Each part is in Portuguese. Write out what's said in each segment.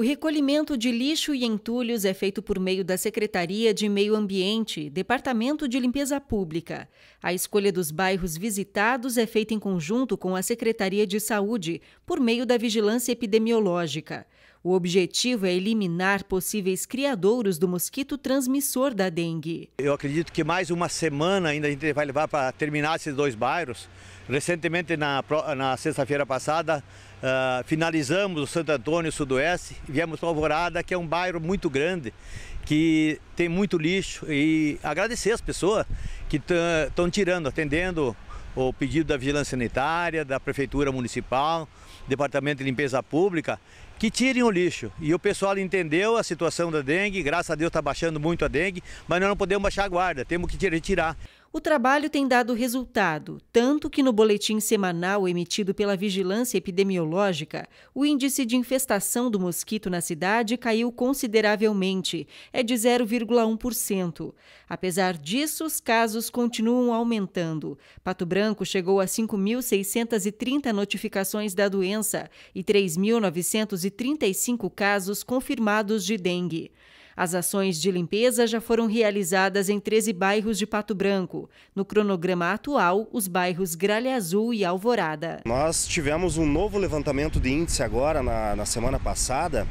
O recolhimento de lixo e entulhos é feito por meio da Secretaria de Meio Ambiente, Departamento de Limpeza Pública. A escolha dos bairros visitados é feita em conjunto com a Secretaria de Saúde, por meio da Vigilância Epidemiológica. O objetivo é eliminar possíveis criadouros do mosquito transmissor da dengue. Eu acredito que mais uma semana ainda a gente vai levar para terminar esses dois bairros. Recentemente, na, na sexta-feira passada, uh, finalizamos o Santo Antônio Sudoeste, viemos para Alvorada, que é um bairro muito grande, que tem muito lixo. E agradecer as pessoas que estão tirando, atendendo o pedido da Vigilância Sanitária, da Prefeitura Municipal, Departamento de Limpeza Pública, que tirem o lixo. E o pessoal entendeu a situação da dengue, graças a Deus está baixando muito a dengue, mas nós não podemos baixar a guarda, temos que retirar. O trabalho tem dado resultado, tanto que no boletim semanal emitido pela Vigilância Epidemiológica, o índice de infestação do mosquito na cidade caiu consideravelmente, é de 0,1%. Apesar disso, os casos continuam aumentando. Pato Branco chegou a 5.630 notificações da doença e 3.935 casos confirmados de dengue. As ações de limpeza já foram realizadas em 13 bairros de Pato Branco. No cronograma atual, os bairros Gralha Azul e Alvorada. Nós tivemos um novo levantamento de índice agora, na, na semana passada,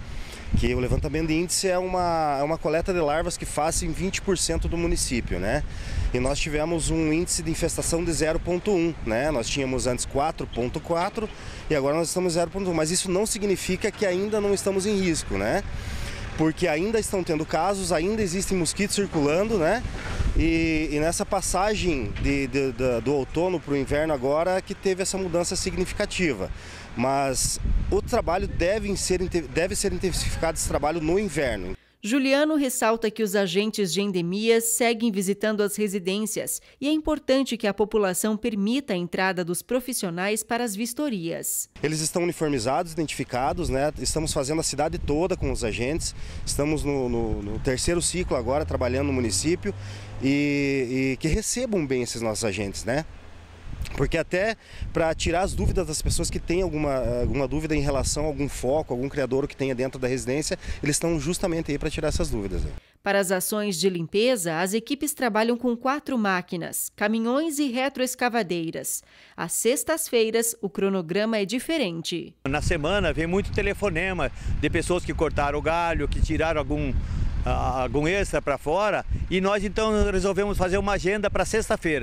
que o levantamento de índice é uma, é uma coleta de larvas que faz em 20% do município, né? E nós tivemos um índice de infestação de 0,1, né? Nós tínhamos antes 4,4 e agora nós estamos 0,1, mas isso não significa que ainda não estamos em risco, né? porque ainda estão tendo casos, ainda existem mosquitos circulando, né? E, e nessa passagem de, de, de, do outono para o inverno agora que teve essa mudança significativa. Mas o trabalho deve ser, deve ser intensificado esse trabalho no inverno. Juliano ressalta que os agentes de endemias seguem visitando as residências e é importante que a população permita a entrada dos profissionais para as vistorias. Eles estão uniformizados, identificados, né? estamos fazendo a cidade toda com os agentes, estamos no, no, no terceiro ciclo agora, trabalhando no município e, e que recebam bem esses nossos agentes. né? Porque até para tirar as dúvidas das pessoas que têm alguma, eh, alguma dúvida em relação a algum foco, algum criador que tenha dentro da residência, eles estão justamente aí para tirar essas dúvidas. Né? Para as ações de limpeza, as equipes trabalham com quatro máquinas, caminhões e retroescavadeiras. Às sextas-feiras, o cronograma é diferente. Na semana vem muito telefonema de pessoas que cortaram o galho, que tiraram algum, ah, algum extra para fora, e nós então resolvemos fazer uma agenda para sexta-feira.